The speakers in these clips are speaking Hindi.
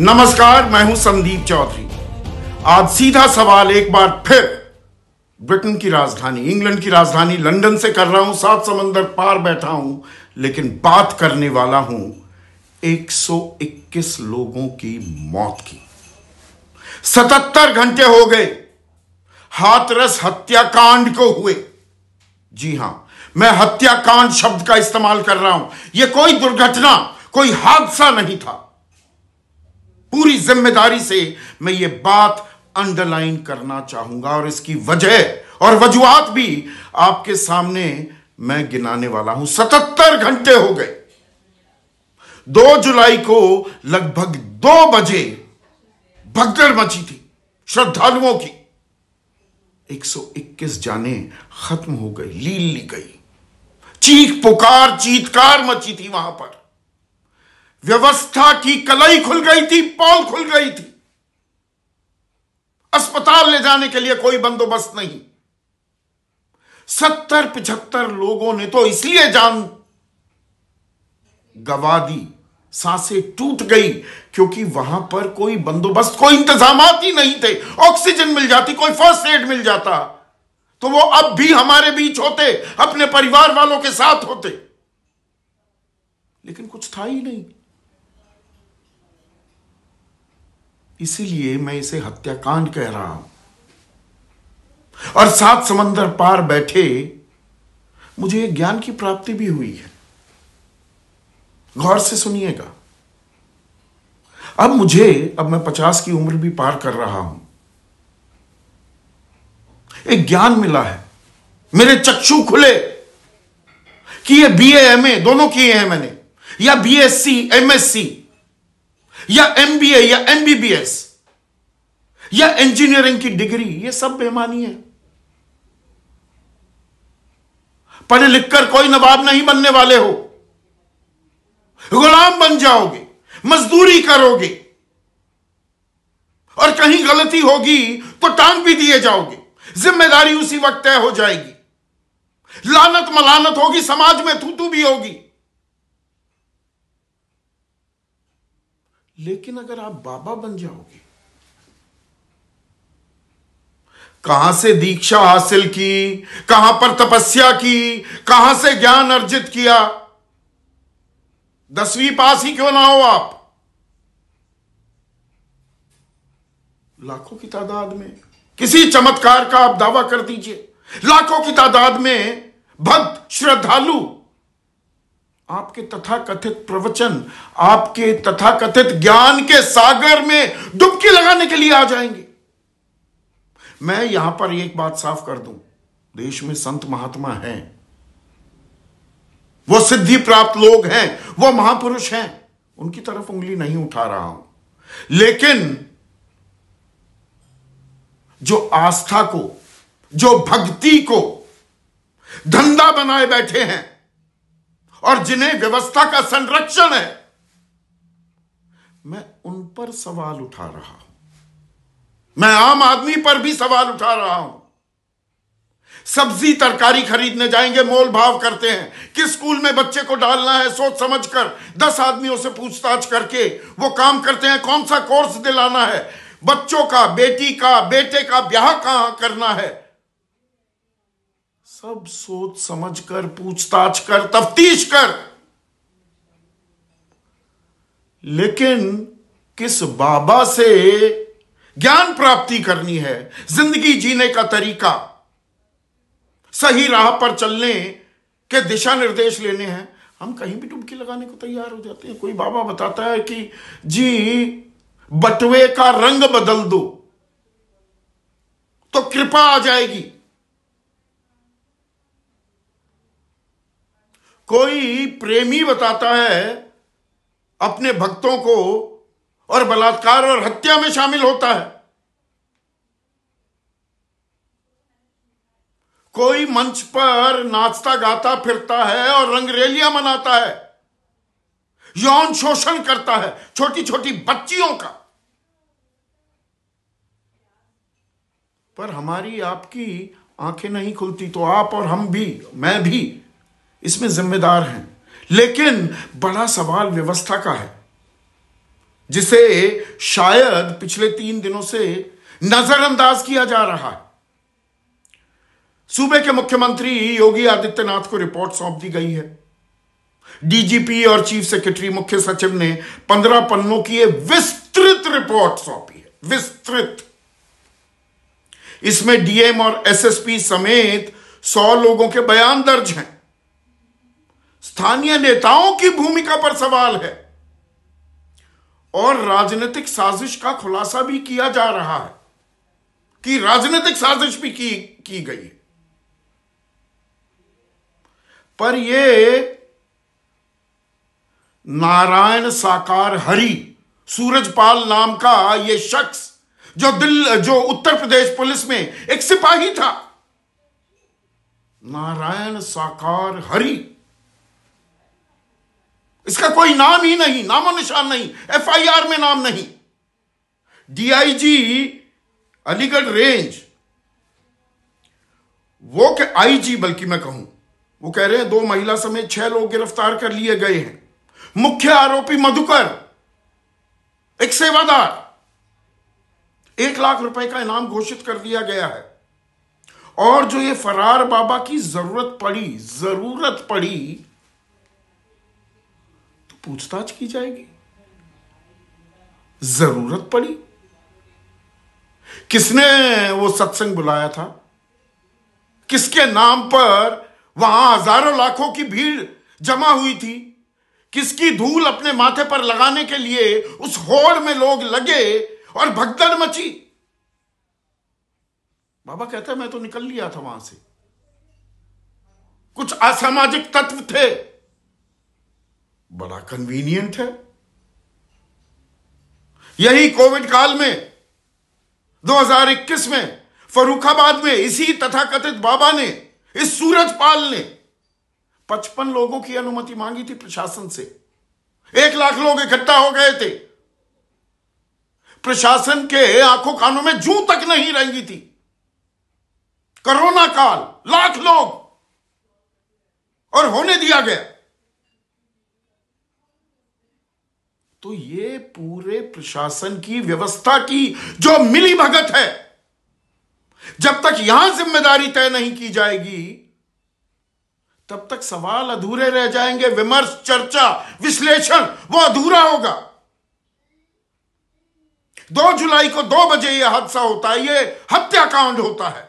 नमस्कार मैं हूं संदीप चौधरी आज सीधा सवाल एक बार फिर ब्रिटेन की राजधानी इंग्लैंड की राजधानी लंदन से कर रहा हूं सात समंदर पार बैठा हूं लेकिन बात करने वाला हूं 121 लोगों की मौत की 77 घंटे हो गए हाथरस हत्याकांड को हुए जी हां मैं हत्याकांड शब्द का इस्तेमाल कर रहा हूं यह कोई दुर्घटना कोई हादसा नहीं था पूरी जिम्मेदारी से मैं ये बात अंडरलाइन करना चाहूंगा और इसकी वजह और वजुहत भी आपके सामने मैं गिनाने वाला हूं सतहत्तर घंटे हो गए दो जुलाई को लगभग दो बजे भगदड़ मची थी श्रद्धालुओं की 121 जाने खत्म हो गई लील ली गई चीख पुकार चीतकार मची थी वहां पर व्यवस्था की कलाई खुल गई थी पॉल खुल गई थी अस्पताल ले जाने के लिए कोई बंदोबस्त नहीं सत्तर पिछहत्तर लोगों ने तो इसलिए जान गवा दी सांसें टूट गई क्योंकि वहां पर कोई बंदोबस्त कोई इंतजाम ही नहीं थे ऑक्सीजन मिल जाती कोई फर्स्ट एड मिल जाता तो वो अब भी हमारे बीच होते अपने परिवार वालों के साथ होते लेकिन कुछ था ही नहीं इसीलिए मैं इसे हत्याकांड कह रहा हूं और सात समंदर पार बैठे मुझे एक ज्ञान की प्राप्ति भी हुई है गौर से सुनिएगा अब मुझे अब मैं पचास की उम्र भी पार कर रहा हूं एक ज्ञान मिला है मेरे चक्षु खुले कि ये बी एम ए दोनों किए हैं मैंने या B S C M S C या एमबीए या एमबीबीएस या इंजीनियरिंग की डिग्री ये सब बेमानी है पढ़े लिखकर कोई नवाब नहीं बनने वाले हो गुलाम बन जाओगे मजदूरी करोगे और कहीं गलती होगी तो टांग भी दिए जाओगे जिम्मेदारी उसी वक्त तय हो जाएगी लानत मलानत होगी समाज में थूतू भी होगी लेकिन अगर आप बाबा बन जाओगे कहां से दीक्षा हासिल की कहां पर तपस्या की कहां से ज्ञान अर्जित किया दसवीं पास ही क्यों ना हो आप लाखों की तादाद में किसी चमत्कार का आप दावा कर दीजिए लाखों की तादाद में भक्त श्रद्धालु आपके तथाकथित प्रवचन आपके तथाकथित ज्ञान के सागर में डुबकी लगाने के लिए आ जाएंगे मैं यहां पर एक बात साफ कर दूं देश में संत महात्मा हैं वो सिद्धि प्राप्त लोग हैं वो महापुरुष हैं उनकी तरफ उंगली नहीं उठा रहा हूं लेकिन जो आस्था को जो भक्ति को धंधा बनाए बैठे हैं और जिन्हें व्यवस्था का संरक्षण है मैं उन पर सवाल उठा रहा हूं मैं आम आदमी पर भी सवाल उठा रहा हूं सब्जी तरकारी खरीदने जाएंगे मोल भाव करते हैं किस स्कूल में बच्चे को डालना है सोच समझ कर दस आदमियों से पूछताछ करके वो काम करते हैं कौन सा कोर्स दिलाना है बच्चों का बेटी का बेटे का ब्याह कहां करना है सब सोच समझ कर पूछताछ कर तफ्तीश कर लेकिन किस बाबा से ज्ञान प्राप्ति करनी है जिंदगी जीने का तरीका सही राह पर चलने के दिशा निर्देश लेने हैं हम कहीं भी डुबकी लगाने को तैयार हो जाते हैं कोई बाबा बताता है कि जी बटवे का रंग बदल दो तो कृपा आ जाएगी कोई प्रेमी बताता है अपने भक्तों को और बलात्कार और हत्या में शामिल होता है कोई मंच पर नाचता गाता फिरता है और रंगरेलियां मनाता है यौन शोषण करता है छोटी छोटी बच्चियों का पर हमारी आपकी आंखें नहीं खुलती तो आप और हम भी मैं भी इसमें जिम्मेदार हैं लेकिन बड़ा सवाल व्यवस्था का है जिसे शायद पिछले तीन दिनों से नजरअंदाज किया जा रहा है सूबे के मुख्यमंत्री योगी आदित्यनाथ को रिपोर्ट सौंप दी गई है डीजीपी और चीफ सेक्रेटरी मुख्य सचिव ने पंद्रह पन्नों की एक विस्तृत रिपोर्ट सौंपी है विस्तृत इसमें डीएम और एसएसपी समेत सौ लोगों के बयान दर्ज हैं स्थानीय नेताओं की भूमिका पर सवाल है और राजनीतिक साजिश का खुलासा भी किया जा रहा है कि राजनीतिक साजिश भी की, की गई है पर यह नारायण साकार हरि सूरजपाल नाम का यह शख्स जो दिल जो उत्तर प्रदेश पुलिस में एक सिपाही था नारायण साकार हरि इसका कोई नाम ही नहीं नामो निशान नहीं एफआईआर में नाम नहीं डीआईजी अलीगढ़ रेंज वो के आईजी बल्कि मैं कहूं वो कह रहे हैं दो महिला समेत छह लोग गिरफ्तार कर लिए गए हैं मुख्य आरोपी मधुकर एक सेवादार एक लाख रुपए का इनाम घोषित कर दिया गया है और जो ये फरार बाबा की जरूरत पड़ी जरूरत पड़ी पूछताछ की जाएगी जरूरत पड़ी किसने वो सत्संग बुलाया था किसके नाम पर वहां हजारों लाखों की भीड़ जमा हुई थी किसकी धूल अपने माथे पर लगाने के लिए उस होड़ में लोग लगे और भगदड़ मची बाबा कहते मैं तो निकल लिया था वहां से कुछ असामाजिक तत्व थे बड़ा कन्वीनियंट है यही कोविड काल में 2021 में फरुखाबाद में इसी तथाकथित बाबा ने इस सूरजपाल ने पचपन लोगों की अनुमति मांगी थी प्रशासन से एक लाख लोग इकट्ठा हो गए थे प्रशासन के आंखों कानों में जू तक नहीं रहेंगी थी कोरोना काल लाख लोग और होने दिया गया तो ये पूरे प्रशासन की व्यवस्था की जो मिली भगत है जब तक यहां जिम्मेदारी तय नहीं की जाएगी तब तक सवाल अधूरे रह जाएंगे विमर्श चर्चा विश्लेषण वो अधूरा होगा दो जुलाई को दो बजे यह हादसा होता है ये हत्याकांड होता है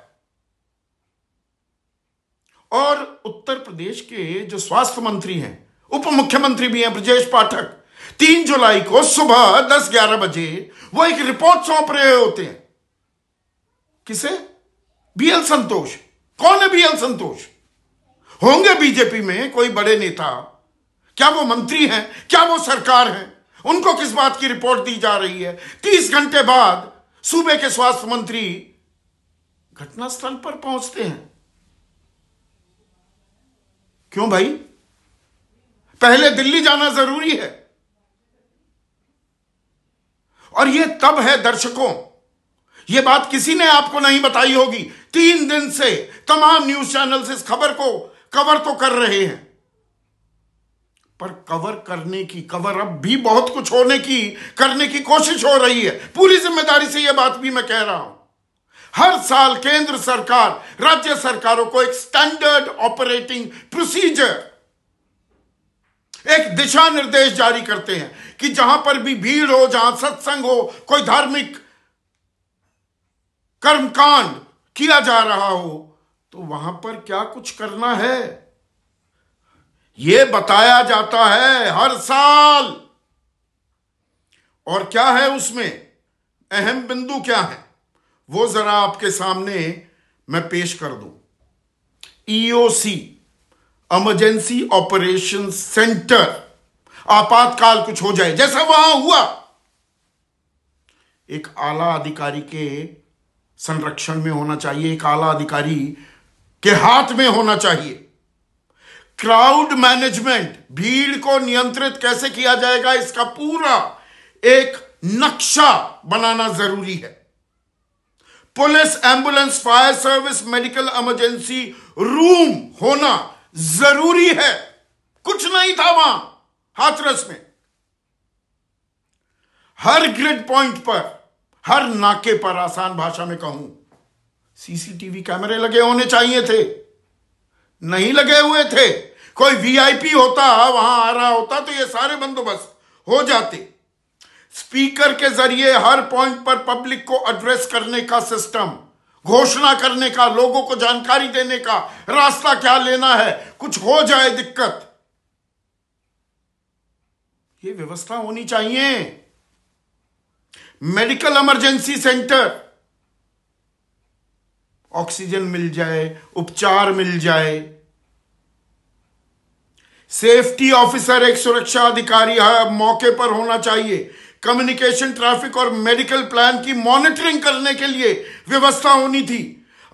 और उत्तर प्रदेश के जो स्वास्थ्य मंत्री हैं उप मुख्यमंत्री भी हैं ब्रजेश पाठक तीन जुलाई को सुबह दस ग्यारह बजे वो एक रिपोर्ट सौंप रहे होते हैं किसे बीएल संतोष कौन है बीएल संतोष होंगे बीजेपी में कोई बड़े नेता क्या वो मंत्री हैं क्या वो सरकार है उनको किस बात की रिपोर्ट दी जा रही है तीस घंटे बाद सूबे के स्वास्थ्य मंत्री घटनास्थल पर पहुंचते हैं क्यों भाई पहले दिल्ली जाना जरूरी है और ये तब है दर्शकों ये बात किसी ने आपको नहीं बताई होगी तीन दिन से तमाम न्यूज चैनल इस खबर को कवर तो कर रहे हैं पर कवर करने की कवर अब भी बहुत कुछ होने की करने की कोशिश हो रही है पूरी जिम्मेदारी से यह बात भी मैं कह रहा हूं हर साल केंद्र सरकार राज्य सरकारों को एक स्टैंडर्ड ऑपरेटिंग प्रोसीजर एक दिशा निर्देश जारी करते हैं कि जहां पर भी भीड़ हो जहां सत्संग हो कोई धार्मिक कर्मकांड किया जा रहा हो तो वहां पर क्या कुछ करना है यह बताया जाता है हर साल और क्या है उसमें अहम बिंदु क्या है वो जरा आपके सामने मैं पेश कर दूं EOC e emergency operation centre आपातकाल कुछ हो जाए जैसा वहां हुआ एक आला अधिकारी के संरक्षण में होना चाहिए एक आला अधिकारी के हाथ में होना चाहिए क्राउड मैनेजमेंट भीड़ को नियंत्रित कैसे किया जाएगा इसका पूरा एक नक्शा बनाना जरूरी है police ambulance fire service medical emergency room होना जरूरी है कुछ नहीं था वहां हाथरस में हर ग्रिड पॉइंट पर हर नाके पर आसान भाषा में कहूं सीसीटीवी कैमरे लगे होने चाहिए थे नहीं लगे हुए थे कोई वीआईपी होता वहां आ रहा होता तो ये सारे बंदोबस्त हो जाते स्पीकर के जरिए हर पॉइंट पर पब्लिक को एड्रेस करने का सिस्टम घोषणा करने का लोगों को जानकारी देने का रास्ता क्या लेना है कुछ हो जाए दिक्कत ये व्यवस्था होनी चाहिए मेडिकल इमरजेंसी सेंटर ऑक्सीजन मिल जाए उपचार मिल जाए सेफ्टी ऑफिसर एक सुरक्षा अधिकारी है मौके पर होना चाहिए कम्युनिकेशन ट्रैफिक और मेडिकल प्लान की मॉनिटरिंग करने के लिए व्यवस्था होनी थी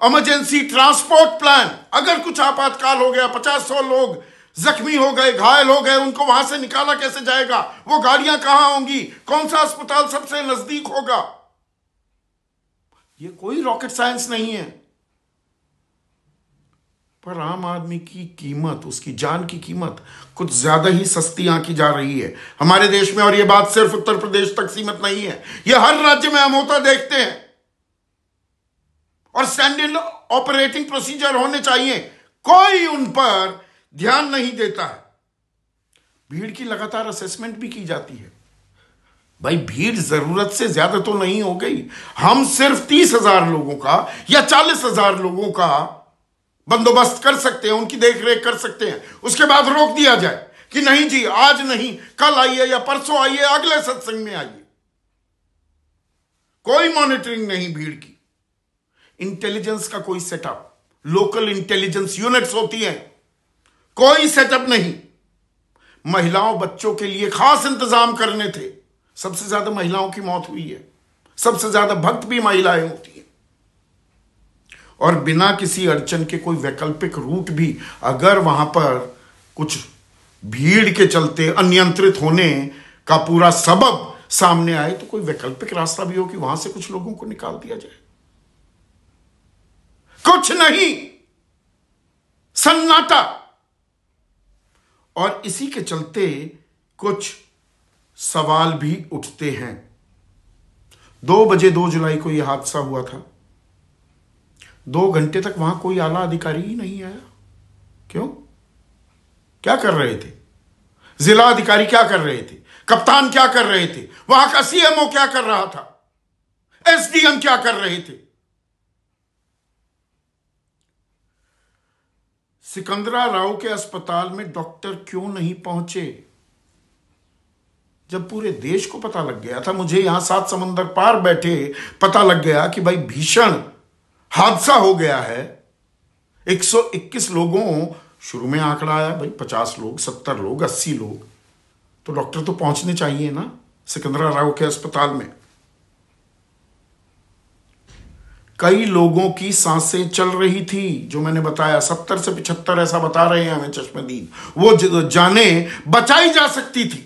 इमरजेंसी ट्रांसपोर्ट प्लान अगर कुछ आपातकाल हो गया पचास सौ लोग जख्मी हो गए घायल हो गए उनको वहां से निकाला कैसे जाएगा वो गाड़ियां कहां होंगी कौन सा अस्पताल सबसे नजदीक होगा ये कोई रॉकेट साइंस नहीं है पर आम आदमी की कीमत उसकी जान की कीमत कुछ ज्यादा ही सस्ती आंकी जा रही है हमारे देश में और यह बात सिर्फ उत्तर प्रदेश तक सीमित नहीं है यह हर राज्य में हम होता देखते हैं और स्टैंडर्ड ऑपरेटिंग प्रोसीजर होने चाहिए कोई उन पर ध्यान नहीं देता है भीड़ की लगातार असेसमेंट भी की जाती है भाई भीड़ जरूरत से ज्यादा तो नहीं हो गई हम सिर्फ तीस हजार लोगों का या चालीस हजार लोगों का बंदोबस्त कर सकते हैं उनकी देखरेख कर सकते हैं उसके बाद रोक दिया जाए कि नहीं जी आज नहीं कल आइए या परसों आइए अगले सत्संग में आइए कोई मॉनिटरिंग नहीं भीड़ की इंटेलिजेंस का कोई सेटअप लोकल इंटेलिजेंस यूनिट्स होती हैं कोई सेटअप नहीं महिलाओं बच्चों के लिए खास इंतजाम करने थे सबसे ज्यादा महिलाओं की मौत हुई है सबसे ज्यादा भक्त भी महिलाएं होती और बिना किसी अड़चन के कोई वैकल्पिक रूट भी अगर वहां पर कुछ भीड़ के चलते अनियंत्रित होने का पूरा सबब सामने आए तो कोई वैकल्पिक रास्ता भी हो कि वहां से कुछ लोगों को निकाल दिया जाए कुछ नहीं सन्नाटा और इसी के चलते कुछ सवाल भी उठते हैं दो बजे दो जुलाई को यह हादसा हुआ था दो घंटे तक वहां कोई आला अधिकारी ही नहीं आया क्यों क्या कर रहे थे जिला अधिकारी क्या कर रहे थे कप्तान क्या कर रहे थे वहां का सीएमओ क्या कर रहा था एसडीएम क्या कर रहे थे सिकंदरा राव के अस्पताल में डॉक्टर क्यों नहीं पहुंचे जब पूरे देश को पता लग गया था मुझे यहां सात समंदर पार बैठे पता लग गया कि भाई भीषण हादसा हो गया है 121 लोगों शुरू में आंकड़ा आया भाई 50 लोग 70 लोग 80 लोग तो डॉक्टर तो पहुंचने चाहिए ना सिकंदरा राव के अस्पताल में कई लोगों की सांसें चल रही थी जो मैंने बताया सत्तर से पिछहत्तर ऐसा बता रहे हैं हमें चश्मदीन वो जाने बचाई जा सकती थी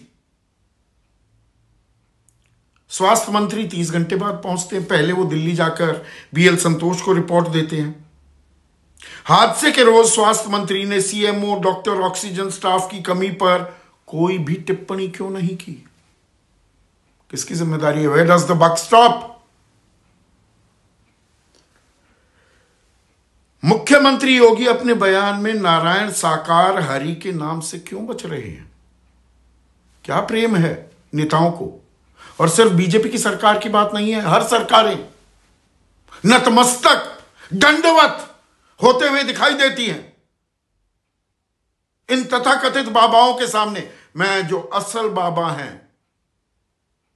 स्वास्थ्य मंत्री तीस घंटे बाद पहुंचते हैं पहले वो दिल्ली जाकर बीएल संतोष को रिपोर्ट देते हैं हादसे के रोज स्वास्थ्य मंत्री ने सीएमओ डॉक्टर ऑक्सीजन स्टाफ की कमी पर कोई भी टिप्पणी क्यों नहीं की किसकी जिम्मेदारी है where does the buck stop मुख्यमंत्री योगी अपने बयान में नारायण साकार हरि के नाम से क्यों बच रहे हैं क्या प्रेम है नेताओं को और सिर्फ बीजेपी की सरकार की बात नहीं है हर सरकारें नतमस्तक दंडवत होते हुए दिखाई देती हैं इन तथाकथित बाबाओं के सामने मैं जो असल बाबा हैं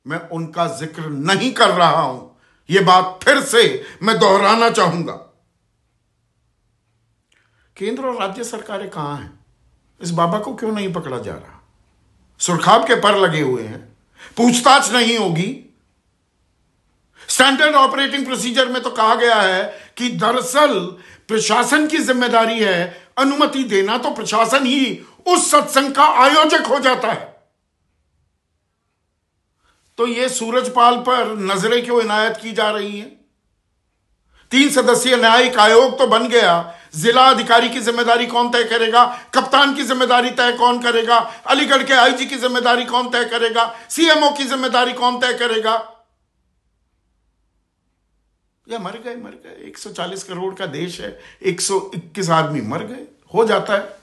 मैं उनका जिक्र नहीं कर रहा हूं यह बात फिर से मैं दोहराना चाहूंगा केंद्र और राज्य सरकारें कहां हैं इस बाबा को क्यों नहीं पकड़ा जा रहा सुरखाब के पर लगे हुए हैं पूछताछ नहीं होगी स्टैंडर्ड ऑपरेटिंग प्रोसीजर में तो कहा गया है कि दरअसल प्रशासन की जिम्मेदारी है अनुमति देना तो प्रशासन ही उस सत्संग का आयोजक हो जाता है तो ये सूरजपाल पर नजरें क्यों इनायत की जा रही है तीन सदस्यीय न्यायिक आयोग तो बन गया जिला अधिकारी की जिम्मेदारी कौन तय करेगा कप्तान की जिम्मेदारी तय कौन करेगा अलीगढ़ के आईजी की जिम्मेदारी कौन तय करेगा सीएमओ की जिम्मेदारी कौन तय करेगा या मर गए मर गए 140 करोड़ का देश है 121 आदमी मर गए हो जाता है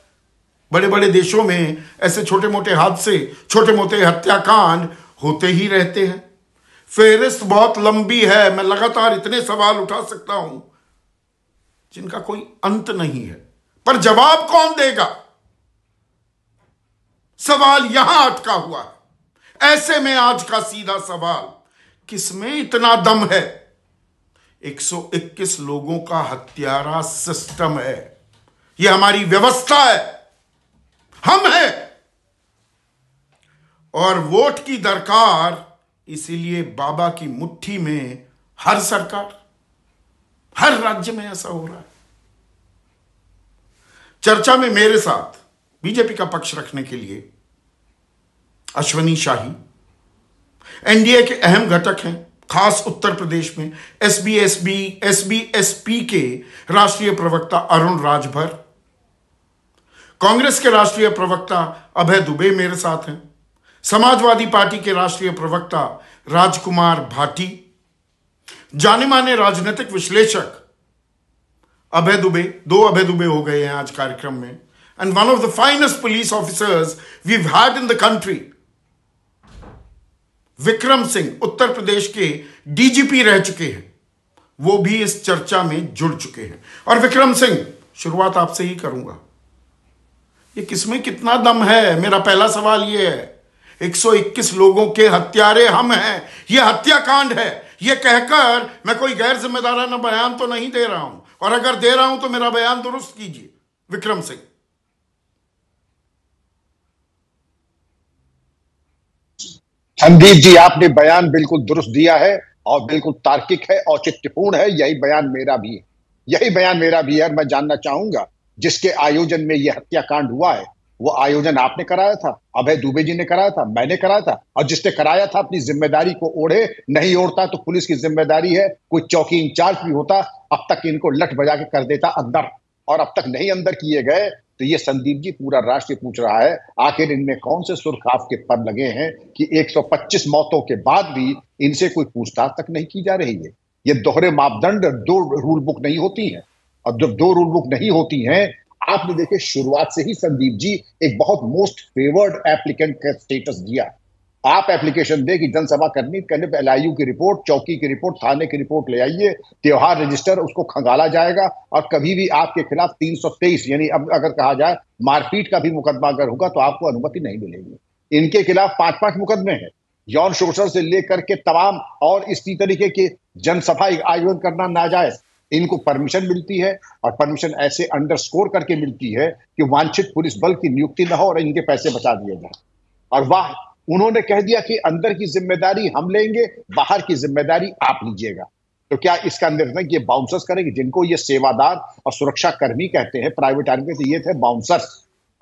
बड़े बड़े देशों में ऐसे छोटे मोटे हादसे छोटे मोटे हत्याकांड होते ही रहते हैं फेहरिस्त बहुत लंबी है मैं लगातार इतने सवाल उठा सकता हूं जिनका कोई अंत नहीं है पर जवाब कौन देगा सवाल यहां अटका हुआ है ऐसे में आज का सीधा सवाल किसमें इतना दम है 121 लोगों का हत्यारा सिस्टम है यह हमारी व्यवस्था है हम हैं और वोट की दरकार इसीलिए बाबा की मुट्ठी में हर सरकार हर राज्य में ऐसा हो रहा है चर्चा में मेरे साथ बीजेपी का पक्ष रखने के लिए अश्वनी शाही एनडीए के अहम घटक हैं खास उत्तर प्रदेश में एसबीएसबी एसबीएसपी के राष्ट्रीय प्रवक्ता अरुण राजभर कांग्रेस के राष्ट्रीय प्रवक्ता अभय दुबे मेरे साथ हैं समाजवादी पार्टी के राष्ट्रीय प्रवक्ता राजकुमार भाटी जाने माने राजनीतिक विश्लेषक अभय दुबे दो अभय दुबे हो गए हैं आज कार्यक्रम में and one of the finest police officers we had in the country Vikram Singh Uttar Pradesh के डीजीपी रह चुके हैं वो भी इस चर्चा में जुड़ चुके हैं और विक्रम सिंह शुरुआत आपसे ही करूंगा ये किसमें कितना दम है मेरा पहला सवाल ये है 121 लोगों के हत्यारे हम हैं ये हत्याकांड है ये कहकर मैं कोई गैर जिम्मेदाराना बयान तो नहीं दे रहा हूं और अगर दे रहा हूं तो मेरा बयान दुरुस्त कीजिए विक्रम सिंह संदीप जी आपने बयान बिल्कुल दुरुस्त दिया है और बिल्कुल तार्किक है औचित्यपूर्ण है यही बयान मेरा भी है यही बयान मेरा भी है मैं जानना चाहूंगा जिसके आयोजन में यह हत्याकांड हुआ है वो आयोजन आपने कराया था अभय दुबे जी ने कराया था मैंने कराया था और जिसने कराया था अपनी जिम्मेदारी को ओढ़े नहीं ओढ़ता तो पुलिस की जिम्मेदारी है कोई चौकी इंचार्ज भी होता अब तक इनको लठ बजा के कर देता अंदर और अब तक नहीं अंदर किए गए तो ये संदीप जी पूरा राष्ट्र पूछ रहा है आखिर इनमें कौन से सुर्ख आपके पद लगे हैं कि 125 मौतों के बाद भी इनसे कोई पूछताछ तक नहीं की जा रही है ये दोहरे मापदंड दो रूल बुक नहीं होती है और जब दो रूल बुक नहीं होती हैं आपने देखे शुरुआत से ही संदीप जी एक बहुत मोस्ट फेवर्ड एप्लीकेंट का स्टेटस दिया आप एप्लीकेशन दे कि जनसभा करनी करने पर एल की रिपोर्ट चौकी की रिपोर्ट थाने की रिपोर्ट ले आइए त्यौहार रजिस्टर उसको खंगाला जाएगा और कभी भी आपके खिलाफ तीन यानी अब अगर कहा जाए मारपीट का भी मुकदमा अगर होगा तो आपको अनुमति नहीं मिलेगी इनके खिलाफ पांच पांच मुकदमे हैं यौन शोषण से लेकर के तमाम और इसी तरीके के जनसभा आयोजन करना नाजायज इनको परमिशन मिलती है और परमिशन ऐसे अंडरस्कोर करके मिलती है कि वांछित पुलिस बल की नियुक्ति न हो और इनके पैसे बचा दिए जाए और वाह उन्होंने कह दिया कि अंदर की जिम्मेदारी हम लेंगे बाहर की जिम्मेदारी आप लीजिएगा तो क्या इसका निर्णय ये बाउंसर्स करेंगे जिनको ये सेवादार और सुरक्षा कर्मी कहते हैं प्राइवेट आर्मी तो ये थे बाउंसर्स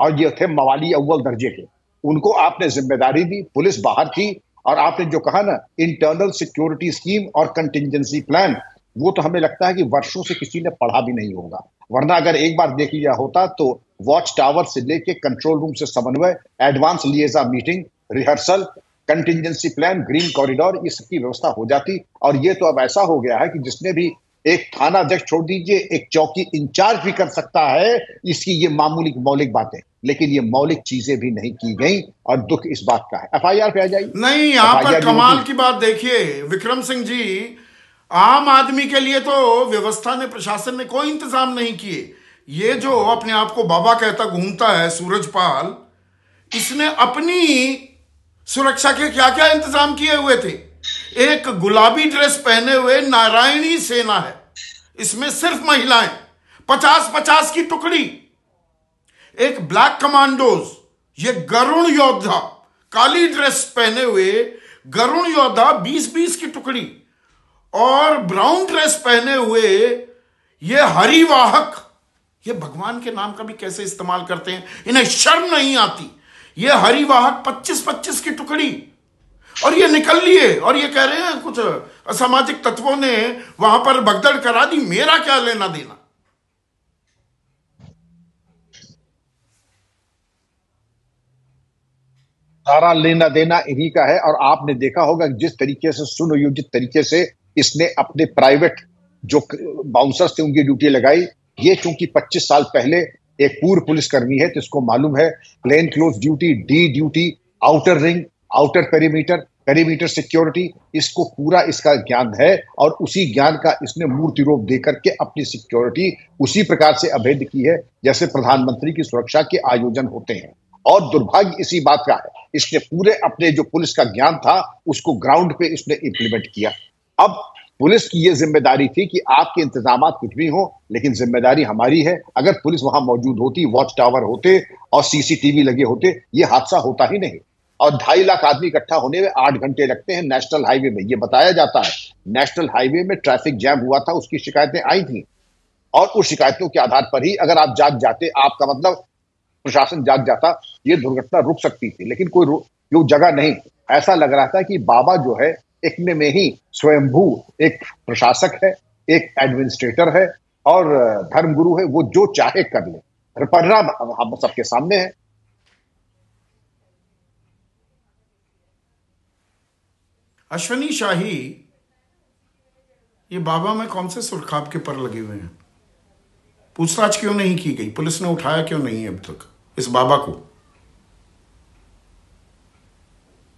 और ये थे मवाली अव्वल दर्जे के उनको आपने जिम्मेदारी दी पुलिस बाहर थी और आपने जो कहा ना इंटरनल सिक्योरिटी स्कीम और कंटिजेंसी प्लान वो तो हमें लगता है कि वर्षों से किसी ने पढ़ा भी नहीं होगा वरना अगर एक बार देख लिया होता तो वॉच टावर से लेके कंट्रोल रूम से समन्वय advance liaison meeting rehearsal contingency plan green corridor ये सबकी व्यवस्था हो जाती और ये तो अब ऐसा हो गया है कि जिसने भी एक थाना अध्यक्ष छोड़ दीजिए एक चौकी इंचार्ज भी कर सकता है इसकी ये मामूली मौलिक बातें लेकिन ये मौलिक चीजें भी नहीं की गई और दुख इस बात का है एफ आई आर पे आ जाइए नहीं यहाँ पर कमाल की बात देखिए विक्रम सिंह जी आम आदमी के लिए तो व्यवस्था ने प्रशासन ने कोई इंतजाम नहीं किए ये जो अपने आप को बाबा कहता घूमता है सूरजपाल इसने अपनी सुरक्षा के क्या क्या इंतजाम किए हुए थे एक गुलाबी ड्रेस पहने हुए नारायणी सेना है इसमें सिर्फ महिलाएं पचास पचास की टुकड़ी एक ब्लैक कमांडोज ये गरुण योद्धा काली ड्रेस पहने हुए गरुण योद्धा बीस बीस की टुकड़ी और ब्राउन ड्रेस पहने हुए ये हरिवाहक ये भगवान के नाम का भी कैसे इस्तेमाल करते हैं इन्हें शर्म नहीं आती ये हरिवाहक 25-25 की टुकड़ी और ये निकल लिए और ये कह रहे हैं कुछ असामाजिक तत्वों ने वहां पर भगदड़ करा दी मेरा क्या लेना देना सारा लेना देना इन्हीं का है और आपने देखा होगा जिस तरीके से सुनियोजित तरीके से इसने अपने प्राइवेट जो बाउंसर्स थे उनकी ड्यूटी लगाई ये चूंकि 25 साल पहले एक पूर्व पुलिसकर्मी है तो इसको मालूम है plain close duty D duty outer ring outer perimeter perimeter security इसको पूरा इसका ज्ञान है और उसी ज्ञान का इसने मूर्ति रूप दे करके अपनी सिक्योरिटी उसी प्रकार से अभेद की है जैसे प्रधानमंत्री की सुरक्षा के आयोजन होते हैं और दुर्भाग्य इसी बात का है इसने पूरे अपने जो पुलिस का ज्ञान था उसको ग्राउंड पे इसने इम्प्लीमेंट किया अब पुलिस की यह जिम्मेदारी थी कि आपके इंतजाम कुछ भी हो लेकिन जिम्मेदारी हमारी है अगर पुलिस वहां मौजूद होती वॉच टावर होते और सीसीटीवी लगे होते ये हादसा होता ही नहीं और ढाई लाख आदमी इकट्ठा होने में आठ घंटे लगते हैं नेशनल हाईवे में ये बताया जाता है नेशनल हाईवे में ट्रैफिक जैम हुआ था उसकी शिकायतें आई थी और उस शिकायतों के आधार पर ही अगर आप जाग जाते आपका मतलब प्रशासन जाग जाता ये दुर्घटना रुक सकती थी लेकिन कोई जगह नहीं ऐसा लग रहा था कि बाबा जो है एक में, में ही स्वयंभू एक प्रशासक है एक एडमिनिस्ट्रेटर है और धर्म गुरु है वो जो चाहे कर ले परिणाम हम सबके सामने है अश्वनी शाही ये बाबा में कौन से सुरखाब के पर लगे हुए हैं पूछताछ क्यों नहीं की गई पुलिस ने उठाया क्यों नहीं अब तक इस बाबा को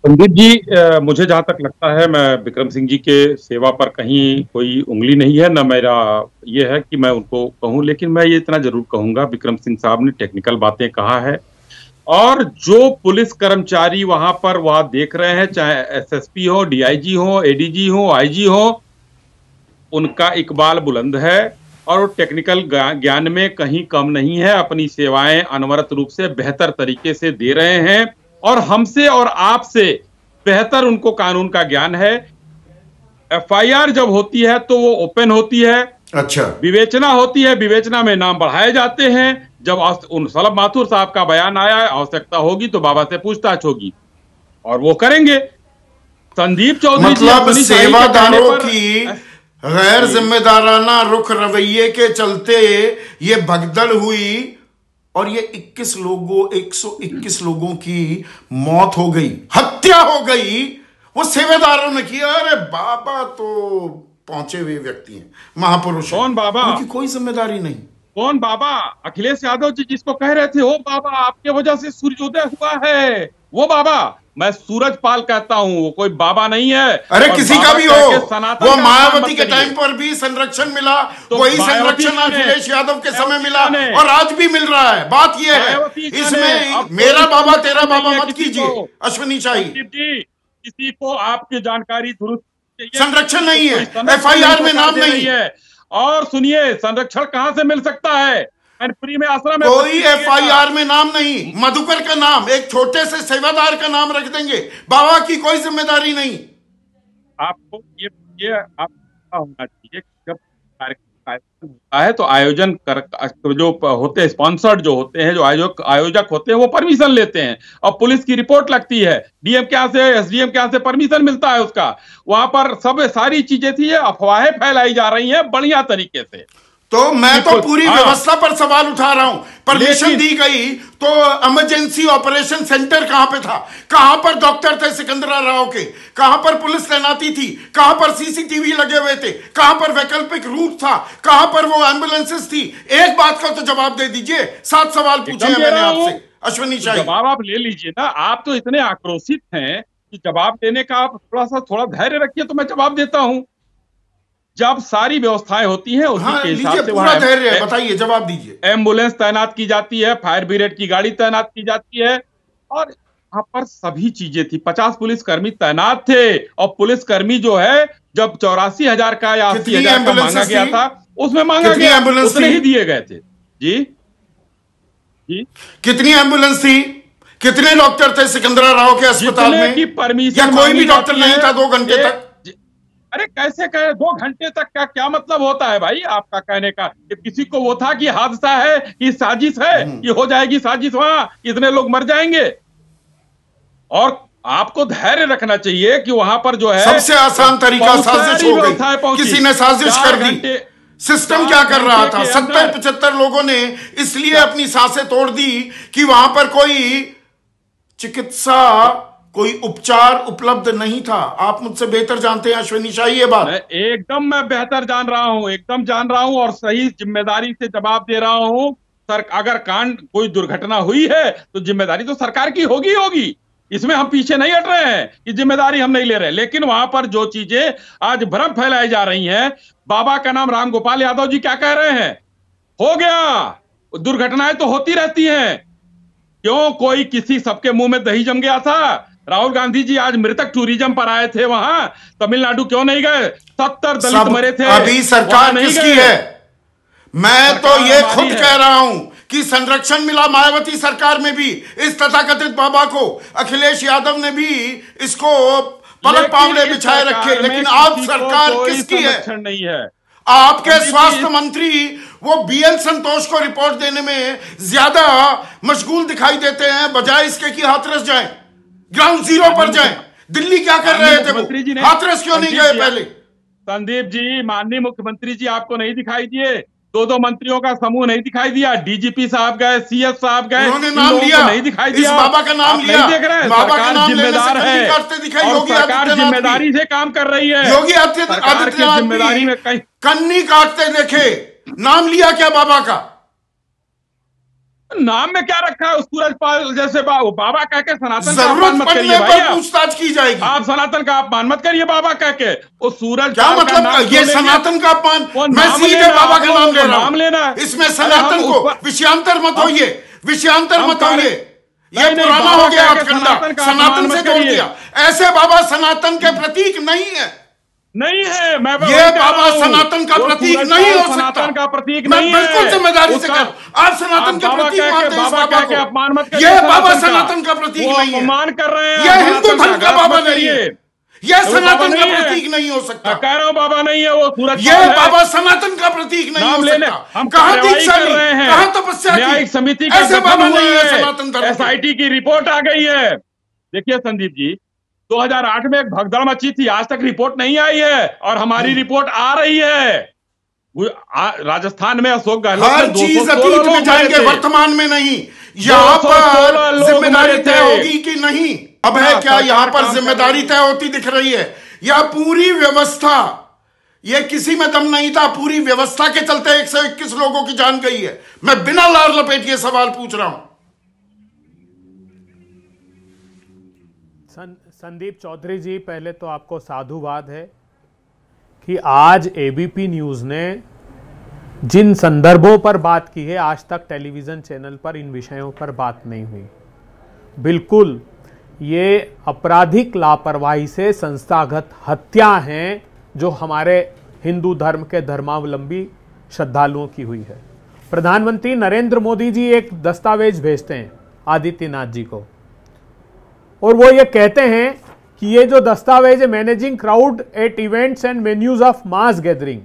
संदीप जी मुझे जहाँ तक लगता है मैं विक्रम सिंह जी के सेवा पर कहीं कोई उंगली नहीं है ना मेरा ये है कि मैं उनको कहूँ लेकिन मैं ये इतना जरूर कहूंगा विक्रम सिंह साहब ने टेक्निकल बातें कहा है और जो पुलिस कर्मचारी वहां पर वहां देख रहे हैं चाहे एसएसपी हो डीआईजी हो एडीजी हो आईजी हो उनका इकबाल बुलंद है और टेक्निकल ज्ञान में कहीं कम नहीं है अपनी सेवाएं अनवरत रूप से बेहतर तरीके से दे रहे हैं और हमसे और आपसे बेहतर उनको कानून का ज्ञान है एफआईआर जब होती है तो वो ओपन होती है अच्छा विवेचना होती है विवेचना में नाम बढ़ाए जाते हैं जब उन सलभ माथुर साहब का बयान आया आवश्यकता होगी तो बाबा से पूछताछ होगी और वो करेंगे संदीप चौधरी मतलब सेवादारों की गैर जिम्मेदाराना रुख रवैये के चलते ये भगदड़ हुई और ये 21 लोगों 121 लोगों की मौत हो गई हत्या हो गई वो सेवेदारों ने किया अरे बाबा तो पहुंचे हुए व्यक्ति हैं महापुरुष कौन बाबा उनकी कोई जिम्मेदारी नहीं कौन बाबा अखिलेश यादव जी जिसको कह रहे थे ओ बाबा आपके वजह से सूर्योदय हुआ है वो बाबा मैं सूरज पाल कहता हूँ वो कोई बाबा नहीं है अरे किसी का भी हो वो मायावती के टाइम पर भी संरक्षण मिला तो वही संरक्षण अखिलेश यादव के समय मिला और आज भी मिल रहा है बात ये है इसमें मेरा बाबा तेरा बाबा मत कीजिए अश्विनी शाही किसी को आपकी जानकारी दुरुस्त संरक्षण नहीं है एफ में नाम नहीं है और सुनिए संरक्षण कहाँ से मिल सकता है फ्री में आश्रम कोई एफ आई आर में नाम नहीं मधुकर का नाम एक छोटे से सेवादार का नाम रख देंगे बाबा की कोई जिम्मेदारी नहीं आपको ये ये आप होना चाहिए जब होता है तो आयोजन कर तो जो होते हैं स्पॉन्सर्ड जो होते हैं जो आयोजक आयोजक होते हैं वो परमिशन लेते हैं और पुलिस की रिपोर्ट लगती है डीएम के यहाँ से एसडीएम के यहाँ से परमिशन मिलता है उसका वहां पर सब सारी चीजें थी अफवाहें फैलाई जा रही हैं बढ़िया तरीके से तो मैं तो पूरी हाँ। व्यवस्था पर सवाल उठा रहा हूं परमिशन दी गई तो इमरजेंसी ऑपरेशन सेंटर कहां पे था कहां पर डॉक्टर थे सिकंदरा राव के कहां पर पुलिस तैनाती थी कहां पर सीसीटीवी लगे हुए थे कहां पर वैकल्पिक रूट था कहां पर वो एम्बुलेंसेस थी एक बात का तो जवाब दे दीजिए सात सवाल पूछे हैं मैंने आपसे अश्विनी तो शाह जवाब आप ले लीजिए ना आप तो इतने आक्रोशित हैं कि जवाब देने का आप थोड़ा सा थोड़ा धैर्य रखिए तो मैं जवाब देता हूँ जब सारी व्यवस्थाएं होती हैं उसी हाँ, के हिसाब से वहां बताइए जवाब दीजिए एम्बुलेंस तैनात की जाती है फायर ब्रिगेड की गाड़ी तैनात की जाती है और यहाँ पर सभी चीजें थी पचास पुलिसकर्मी तैनात थे और पुलिसकर्मी जो है जब चौरासी हजार का या अस्सी हजार का मांगा गया था उसमें मांगा गया एम्बुलेंस नहीं दिए गए थे जी जी कितनी एम्बुलेंस थी कितने डॉक्टर थे सिकंदरा राव के अस्पताल में परमिशन कोई भी डॉक्टर नहीं था दो घंटे तक अरे कैसे कहे दो घंटे तक का क्या मतलब होता है भाई आपका कहने का कि किसी को वो था कि हादसा है कि साजिश है हम्म। कि हो जाएगी साजिश वहां इतने लोग मर जाएंगे और आपको धैर्य रखना चाहिए कि वहां पर जो है सबसे आसान तरीका साजिश हो गई किसी ने साजिश कर दी सिस्टम क्या कर रहा था सत्तर पचहत्तर लोगों ने इसलिए अपनी सांसें तोड़ दी कि वहां पर कोई चिकित्सा कोई उपचार उपलब्ध नहीं था आप मुझसे बेहतर जानते हैं अश्विनी शाही ये बात एकदम मैं बेहतर जान रहा हूँ एकदम जान रहा हूँ और सही जिम्मेदारी से जवाब दे रहा हूँ सर अगर कांड कोई दुर्घटना हुई है तो जिम्मेदारी तो सरकार की होगी होगी इसमें हम पीछे नहीं हट रहे हैं कि जिम्मेदारी हम नहीं ले रहे लेकिन वहां पर जो चीजें आज भ्रम फैलाई जा रही हैं बाबा का नाम राम गोपाल यादव जी क्या कह रहे हैं हो गया दुर्घटनाएं तो होती रहती हैं क्यों कोई किसी सबके मुंह में दही जम गया था राहुल गांधी जी आज मृतक टूरिज्म पर आए थे वहां तमिलनाडु क्यों नहीं गए सत्तर दलित मरे थे अभी सरकार किसकी है मैं तो ये खुद कह रहा हूं कि संरक्षण मिला मायावती सरकार में भी इस तथाकथित बाबा को अखिलेश यादव ने भी इसको पलक पावड़े बिछाए रखे लेकिन आप सरकार किसकी है नहीं है आपके स्वास्थ्य मंत्री वो बीएल संतोष को रिपोर्ट देने में ज्यादा मशगूल दिखाई देते हैं बजाय इसके कि हाथरस जाए ग्राउंड जीरो पर जाए दिल्ली क्या कर रहे थे जी हाथरस क्यों नहीं गए पहले संदीप जी माननीय मुख्यमंत्री जी आपको नहीं दिखाई दिए दो दो मंत्रियों का समूह नहीं दिखाई दिया डीजीपी साहब गए सीएस साहब गए नाम लिया नहीं दिखाई दिया बाबा का नाम लिया देख रहे हैं बाबा का नाम जिम्मेदार है सरकार जिम्मेदारी से काम कर रही है योगी आदित्यनाथ जिम्मेदारी में कहीं कन्नी काटते देखे नाम लिया क्या बाबा का नाम में क्या रखा है सूरज पाल जैसे बा, बाबा कह के सनातन का अपमान मत करिए भाई पूछताछ की जाएगी आप सनातन का अपमान मत करिए बाबा कह के उस सूरज क्या मतलब ये सनातन का अपमान मैं सीधे बाबा का नाम ले रहा नाम लेना इसमें सनातन को विषयांतर मत होइए विषयांतर मत होइए ये पुराना हो गया सनातन से जोड़ दिया ऐसे बाबा सनातन के प्रतीक नहीं है नहीं है मैं ये बाबा सनातन का प्रतीक नहीं हो सकता का प्रतीक नहीं बिल्कुल जिम्मेदारी से कर आप सनातन के प्रतीक मानते हैं बाबा क्या के अपमान मत ये बाबा सनातन का प्रतीक नहीं है अपमान कर रहे हैं ये हिंदू धर्म का बाबा नहीं है ये सनातन का प्रतीक नहीं हो सकता कह रहा हूँ बाबा नहीं है वो सूरज ये बाबा सनातन का प्रतीक नहीं हो सकता हम कहा दीक्षा ले रहे हैं कहा तपस्या न्यायिक समिति ऐसे बाबा नहीं है सनातन धर्म एसआईटी की रिपोर्ट आ गई है देखिए संदीप जी 2008 में एक भगदड़ मची थी आज तक रिपोर्ट नहीं आई है और हमारी रिपोर्ट आ रही है राजस्थान में अशोक गहलोत जाएंगे वर्तमान में नहीं यहाँ पर जिम्मेदारी तय होगी कि नहीं अब है हाँ, क्या यहाँ पर जिम्मेदारी तय होती दिख रही है यह पूरी व्यवस्था ये किसी में दम नहीं था पूरी व्यवस्था के चलते एक सौ इक्कीस लोगों की जान गई है मैं बिना लार लपेट ये सवाल पूछ रहा हूं संदीप चौधरी जी पहले तो आपको साधुवाद है कि आज एबीपी न्यूज़ ने जिन संदर्भों पर बात की है आज तक टेलीविज़न चैनल पर इन विषयों पर बात नहीं हुई बिल्कुल ये आपराधिक लापरवाही से संस्थागत हत्या हैं जो हमारे हिंदू धर्म के धर्मावलंबी श्रद्धालुओं की हुई है प्रधानमंत्री नरेंद्र मोदी जी एक दस्तावेज भेजते हैं आदित्यनाथ जी को और वो ये कहते हैं कि ये जो दस्तावेज है managing crowd at events and venues of mass gathering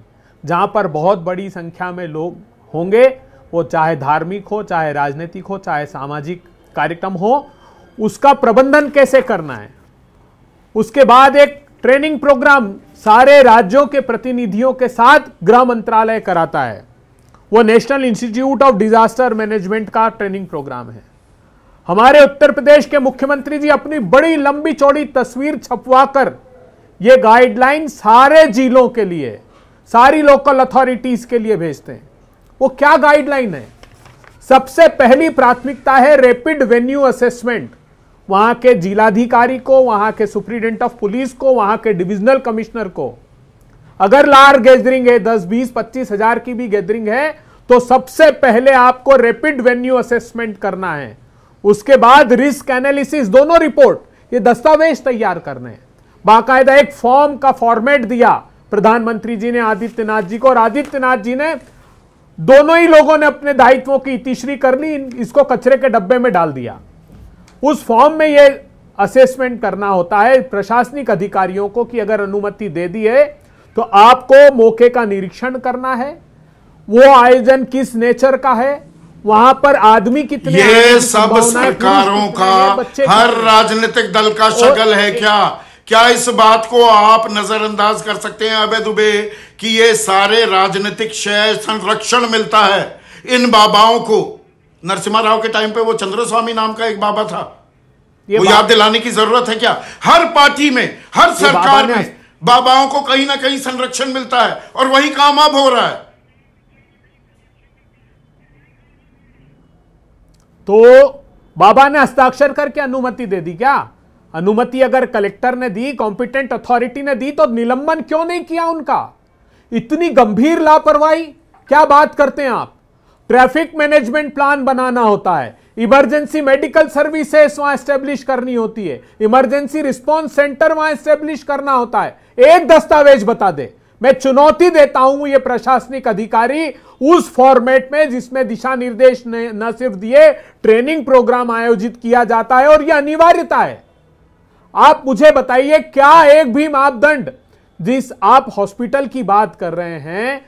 जहां पर बहुत बड़ी संख्या में लोग होंगे वो चाहे धार्मिक हो चाहे राजनीतिक हो चाहे सामाजिक कार्यक्रम हो उसका प्रबंधन कैसे करना है उसके बाद एक ट्रेनिंग प्रोग्राम सारे राज्यों के प्रतिनिधियों के साथ गृह मंत्रालय कराता है वो National Institute of Disaster Management का ट्रेनिंग प्रोग्राम है हमारे उत्तर प्रदेश के मुख्यमंत्री जी अपनी बड़ी लंबी चौड़ी तस्वीर छपवाकर ये गाइडलाइन सारे जिलों के लिए सारी लोकल अथॉरिटीज के लिए भेजते हैं वो क्या गाइडलाइन है सबसे पहली प्राथमिकता है रेपिड वेन्यू असेसमेंट वहां के जिलाधिकारी को वहां के सुप्रिटेंडेंट ऑफ पुलिस को वहां के डिविजनल कमिश्नर को अगर लार गैदरिंग है दस बीस पच्चीस हजार की भी गैदरिंग है तो सबसे पहले आपको रेपिड वेन्यू असेसमेंट करना है उसके बाद रिस्क एनालिसिस दोनों रिपोर्ट ये दस्तावेज तैयार करने हैं बाकायदा एक फॉर्म का फॉर्मेट दिया प्रधानमंत्री जी ने आदित्यनाथ जी को और आदित्यनाथ जी ने दोनों ही लोगों ने अपने दायित्वों की तीसरी कर ली इसको कचरे के डब्बे में डाल दिया उस फॉर्म में यह असेसमेंट करना होता है प्रशासनिक अधिकारियों को कि अगर अनुमति दे दी है तो आपको मौके का निरीक्षण करना है वो आयोजन किस नेचर का है वहां पर आदमी कितने ये सब सरकारों का हर राजनीतिक दल का शगल है क्या क्या इस बात को आप नजरअंदाज कर सकते हैं अबे दुबे कि ये सारे राजनीतिक शय संरक्षण मिलता है इन बाबाओं को नरसिम्हा राव के टाइम पे वो चंद्रस्वामी नाम का एक बाबा था ये वो याद दिलाने की जरूरत है क्या हर पार्टी में हर सरकार में बाबाओं को कहीं ना कहीं संरक्षण मिलता है और वही काम अब हो रहा है तो बाबा ने हस्ताक्षर करके अनुमति दे दी क्या अनुमति अगर कलेक्टर ने दी कॉम्पिटेंट अथॉरिटी ने दी तो निलंबन क्यों नहीं किया उनका इतनी गंभीर लापरवाही क्या बात करते हैं आप ट्रैफिक मैनेजमेंट प्लान बनाना होता है इमरजेंसी मेडिकल सर्विसेस वहां एस्टेब्लिश करनी होती है इमरजेंसी रिस्पॉन्स सेंटर वहां स्टेब्लिश करना होता है एक दस्तावेज बता दे मैं चुनौती देता हूं ये प्रशासनिक अधिकारी उस फॉर्मेट में जिसमें दिशा निर्देश न सिर्फ दिए ट्रेनिंग प्रोग्राम आयोजित किया जाता है और यह अनिवार्यता है आप मुझे बताइए क्या एक भी मापदंड जिस आप हॉस्पिटल की बात कर रहे हैं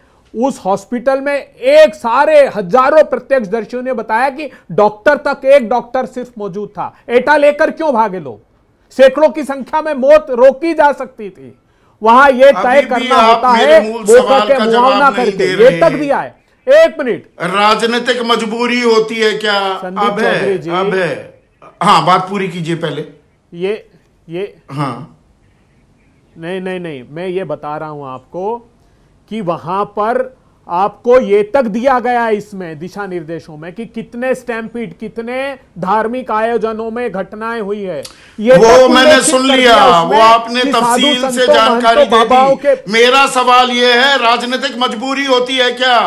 उस हॉस्पिटल में एक सारे हजारों प्रत्यक्ष दर्शियों ने बताया कि डॉक्टर तक एक डॉक्टर सिर्फ मौजूद था एटा लेकर क्यों भागे लोग सैकड़ों की संख्या में मौत रोकी जा सकती थी वहां ये तय करना होता है वोटों के मुआवना करके ये तक भी आए एक मिनट राजनीतिक मजबूरी होती है क्या अब है अब है हाँ बात पूरी कीजिए पहले ये ये हाँ नहीं नहीं नहीं मैं ये बता रहा हूं आपको कि वहां पर आपको ये तक दिया गया इसमें दिशा निर्देशों में कि कितने स्टैम्पीड कितने धार्मिक आयोजनों में घटनाएं हुई है ये वो मैंने सुन लिया वो आपने तफसील से जानकारी दे दी मेरा सवाल ये है राजनीतिक मजबूरी होती है क्या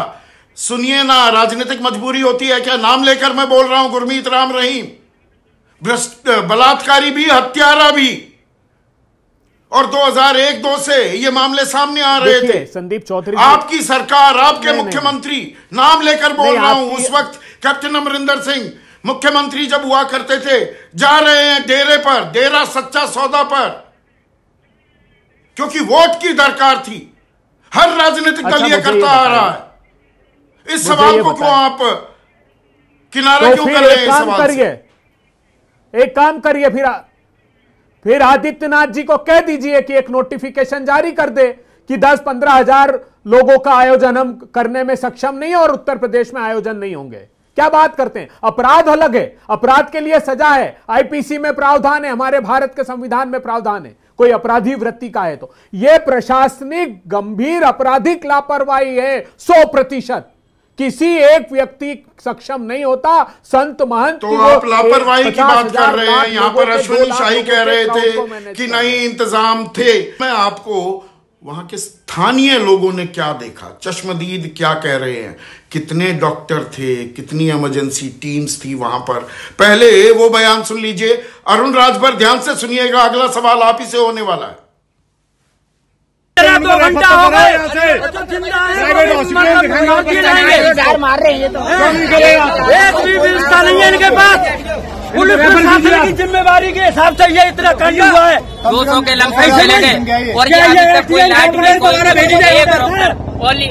सुनिए ना राजनीतिक मजबूरी होती है क्या नाम लेकर मैं बोल रहा हूं गुरमीत राम रहीम भ्रष्ट बलात्कारी भी हत्यारा भी और 2001-2 से ये मामले सामने आ रहे थे संदीप चौधरी आपकी सरकार आपके मुख्यमंत्री नाम लेकर बोल रहा हूं उस वक्त कैप्टन अमरिंदर सिंह मुख्यमंत्री जब हुआ करते थे जा रहे हैं डेरे पर डेरा सच्चा सौदा पर क्योंकि वोट की दरकार थी हर राजनीतिक अच्छा, दल ये करता आ रहा है इस सवाल को क्यों आप किनारा तो क्यों कर रहे हैं एक काम करिए फिर आप फिर आदित्यनाथ जी को कह दीजिए कि एक नोटिफिकेशन जारी कर दे कि 10-15 हजार लोगों का आयोजन हम करने में सक्षम नहीं है और उत्तर प्रदेश में आयोजन नहीं होंगे क्या बात करते हैं अपराध अलग है अपराध के लिए सजा है आईपीसी में प्रावधान है हमारे भारत के संविधान में प्रावधान है कोई अपराधी वृत्ति का है तो यह प्रशासनिक गंभीर आपराधिक लापरवाही है सौ प्रतिशत किसी एक व्यक्ति सक्षम नहीं होता संत महंत तो आप लापरवाही की बात कर रहे हैं यहाँ पर अश्विन शाही कह रहे थे कि नहीं इंतजाम थे मैं आपको वहां के स्थानीय लोगों ने क्या देखा चश्मदीद क्या कह रहे हैं कितने डॉक्टर थे कितनी इमरजेंसी टीम्स थी वहां पर पहले वो बयान सुन लीजिए अरुण राजभर ध्यान से सुनिएगा अगला सवाल आप ही से होने वाला है तरह दो घंटा हो गए मार रहे तो। एक भी व्यवस्था नहीं है इनके पास पुलिस प्रशासन की जिम्मेवारी के हिसाब से ये इतना कहीं हुआ है दो सौ के लंबाई चले गए और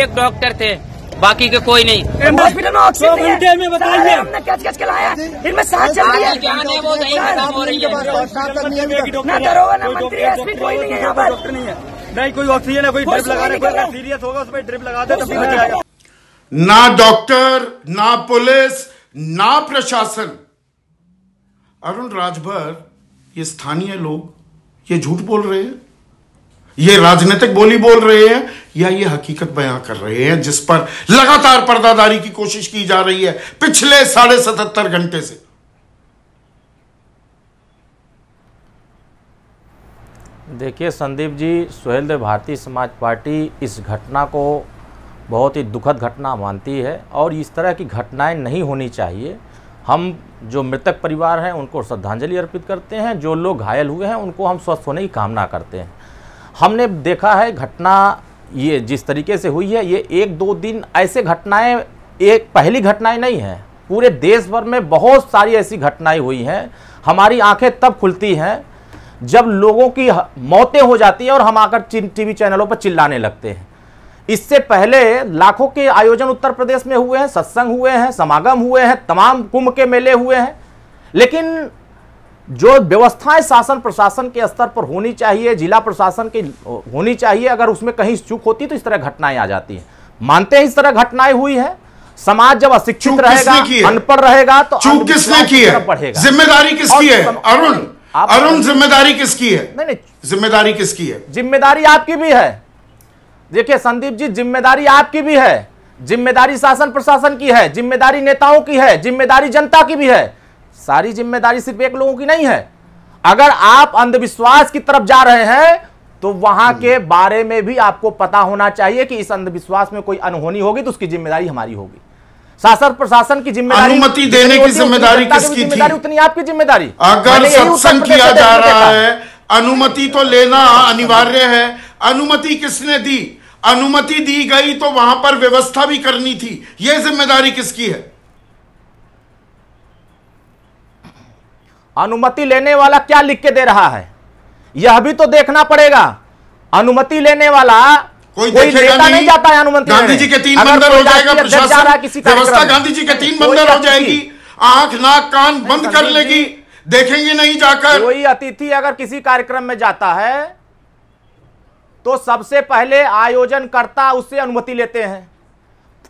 एक डॉक्टर थे बाकी के कोई नहीं हॉस्पिटल में ऑक्सीजन घंटे में बताइए हमने कैच कैच खिलाया इनमें साथ चल रही है ना दरोगा ना मंत्री कोई नहीं है यहाँ पर नहीं कोई ऑक्सीजन है कोई ड्रिप लगा रहे कोई सीरियस होगा उसमें ड्रिप लगा दे तभी तो बच जाएगा ना डॉक्टर ना पुलिस ना प्रशासन अरुण राजभर ये स्थानीय लोग ये झूठ बोल रहे हैं ये राजनीतिक बोली बोल रहे हैं या ये हकीकत बयां कर रहे हैं जिस पर लगातार पर्दादारी की कोशिश की जा रही है पिछले साढ़े सतहत्तर घंटे से देखिए संदीप जी सोहेल देव भारतीय समाज पार्टी इस घटना को बहुत ही दुखद घटना मानती है और इस तरह की घटनाएं नहीं होनी चाहिए हम जो मृतक परिवार हैं उनको श्रद्धांजलि अर्पित करते हैं जो लोग घायल हुए हैं उनको हम स्वस्थ होने की कामना करते हैं हमने देखा है घटना ये जिस तरीके से हुई है ये एक दो दिन ऐसे घटनाएं एक पहली घटनाएं नहीं हैं पूरे देश भर में बहुत सारी ऐसी घटनाएं हुई हैं हमारी आंखें तब खुलती हैं जब लोगों की मौतें हो जाती है और हम आकर टीवी चैनलों पर चिल्लाने लगते हैं इससे पहले लाखों के आयोजन उत्तर प्रदेश में हुए हैं सत्संग हुए हैं समागम हुए हैं तमाम कुंभ के मेले हुए हैं लेकिन जो व्यवस्थाएं शासन प्रशासन के स्तर पर होनी चाहिए जिला प्रशासन की होनी चाहिए अगर उसमें कहीं चूक होती तो इस तरह घटनाएं आ जाती हैं मानते हैं इस तरह घटनाएं हुई है समाज जब अशिक्षित रहेगा अनपढ़ रहेगा तो चूक किसने की है जिम्मेदारी किसकी है अरुण आप अरुण जिम्मेदारी किसकी है नहीं नहीं जिम्मेदारी किसकी है जिम्मेदारी आपकी भी है देखिए संदीप जी जिम्मेदारी आपकी भी है जिम्मेदारी शासन प्रशासन की है जिम्मेदारी नेताओं की है जिम्मेदारी जनता की भी है सारी जिम्मेदारी सिर्फ एक लोगों की नहीं है अगर आप अंधविश्वास की तरफ जा रहे हैं तो वहां के बारे में भी आपको पता होना चाहिए कि इस अंधविश्वास में कोई अनहोनी होगी तो उसकी जिम्मेदारी हमारी होगी शासन प्रशासन की जिम्मेदारी अनुमति देने की जिम्मेदारी किसकी थी उतनी आपकी जिम्मेदारी अगर सत्संग किया जा रहा है अनुमति तो लेना अनिवार्य है अनुमति किसने दी अनुमति दी गई तो वहां पर व्यवस्था भी करनी थी यह जिम्मेदारी किसकी है अनुमति लेने वाला क्या लिख के दे रहा है यह भी तो देखना पड़ेगा अनुमति लेने वाला कोई, कोई नेता नहीं जाता है अनुमति गांधी जी के तीन बंदर हो जाएगा प्रशासन व्यवस्था गांधी जी के तीन बंदर हो जाएगी आंख नाक कान बंद कर लेगी देखेंगे नहीं जाकर कोई अतिथि अगर किसी कार्यक्रम में जाता है तो सबसे पहले आयोजनकर्ता उससे अनुमति लेते हैं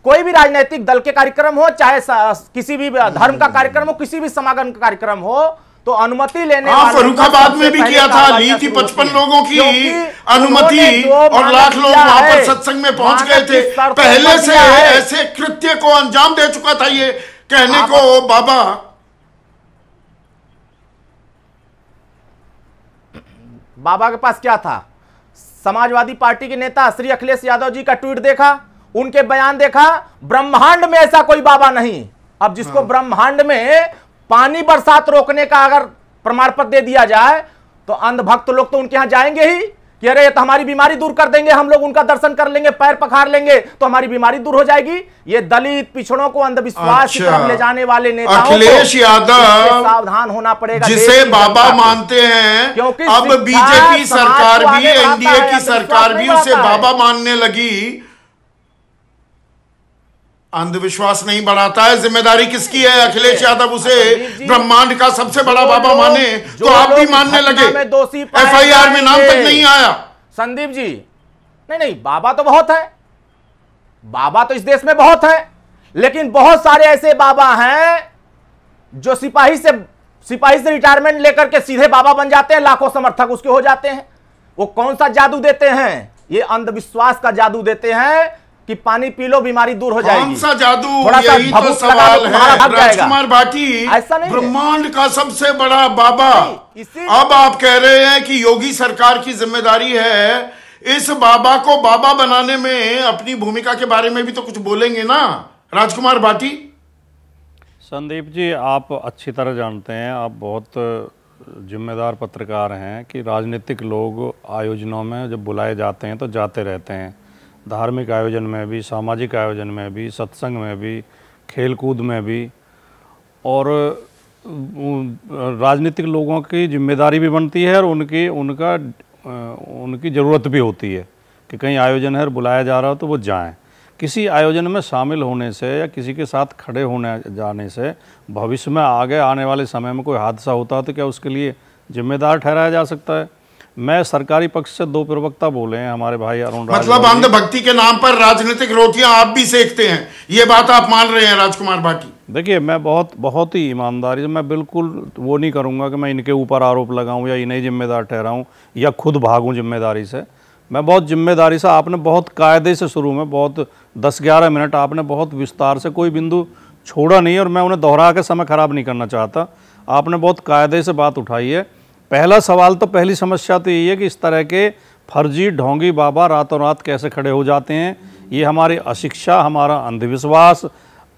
कोई भी राजनीतिक दल के कार्यक्रम हो चाहे किसी भी धर्म का कार्यक्रम हो किसी भी समागम का कार्यक्रम हो तो अनुमति लेने हाँ, फरुखाबाद में भी किया था ली थी पचपन लोगों की अनुमति और लाख लोग वहां पर सत्संग में पहुंच गए थे पहले से ऐसे कृत्य को अंजाम दे चुका था ये कहने को बाबा बाबा के पास क्या था समाजवादी पार्टी के नेता श्री अखिलेश यादव जी का ट्वीट देखा उनके बयान देखा ब्रह्मांड में ऐसा कोई बाबा नहीं अब जिसको हाँ। ब्रह्मांड में पानी बरसात रोकने का अगर प्रमाण पत्र दे दिया जाए तो अंधभक्त लोग तो उनके यहां जाएंगे ही कि अरे ये तो हमारी बीमारी दूर कर देंगे हम लोग उनका दर्शन कर लेंगे पैर पखार लेंगे तो हमारी बीमारी दूर हो जाएगी ये दलित पिछड़ों को अंधविश्वास अच्छा। ले जाने वाले नेताओं अखिलेश यादव सावधान होना पड़ेगा जिसे बाबा मानते हैं क्योंकि अब बीजेपी सरकार भी एनडीए की सरकार भी उसे बाबा मानने लगी अंधविश्वास नहीं बढ़ाता है जिम्मेदारी किसकी है अखिलेश यादव उसे अच्छा, ब्रह्मांड का सबसे बड़ा बाबा माने तो आप भी मानने लगे एफ आई आर में नाम तक नहीं आया संदीप जी नहीं नहीं बाबा तो बहुत है बाबा तो इस देश में बहुत है लेकिन बहुत सारे ऐसे बाबा हैं जो सिपाही से सिपाही से रिटायरमेंट लेकर के सीधे बाबा बन जाते हैं लाखों समर्थक उसके हो जाते हैं वो कौन सा जादू देते हैं ये अंधविश्वास का जादू देते हैं कि पानी पी लो बीमारी दूर हो जाएगी कौन सा जादू यही तो सवाल है राजकुमार बाकी ब्रह्मांड का सबसे बड़ा बाबा अब आप कह रहे हैं कि योगी सरकार की जिम्मेदारी है इस बाबा को बाबा बनाने में अपनी भूमिका के बारे में भी तो कुछ बोलेंगे ना राजकुमार भाटी संदीप जी आप अच्छी तरह जानते हैं आप बहुत जिम्मेदार पत्रकार हैं कि राजनीतिक लोग आयोजनों में जब बुलाए जाते हैं तो जाते रहते हैं धार्मिक आयोजन में भी सामाजिक आयोजन में भी सत्संग में भी खेलकूद में भी और राजनीतिक लोगों की जिम्मेदारी भी बनती है और उनकी उनका उनकी ज़रूरत भी होती है कि कहीं आयोजन है बुलाया जा रहा हो तो वो जाएं किसी आयोजन में शामिल होने से या किसी के साथ खड़े होने जाने से भविष्य में आगे आने वाले समय में कोई हादसा होता है तो क्या उसके लिए जिम्मेदार ठहराया जा सकता है मैं सरकारी पक्ष से दो प्रवक्ता बोले हैं हमारे भाई अरुण मतलब अंधभक्ति भक्ति के नाम पर राजनीतिक रोटियां आप भी सेकते हैं ये बात आप मान रहे हैं राजकुमार भाटी देखिए मैं बहुत बहुत ही ईमानदारी से मैं बिल्कुल वो नहीं करूँगा कि मैं इनके ऊपर आरोप लगाऊँ या इन्हें जिम्मेदार ठहराऊँ या खुद भागूँ जिम्मेदारी से मैं बहुत जिम्मेदारी से आपने बहुत कायदे से शुरू में बहुत दस ग्यारह मिनट आपने बहुत विस्तार से कोई बिंदु छोड़ा नहीं और मैं उन्हें दोहरा के समय ख़राब नहीं करना चाहता आपने बहुत कायदे से बात उठाई है पहला सवाल तो पहली समस्या तो यही है कि इस तरह के फर्जी ढोंगी बाबा रातों रात कैसे खड़े हो जाते हैं ये हमारी अशिक्षा हमारा अंधविश्वास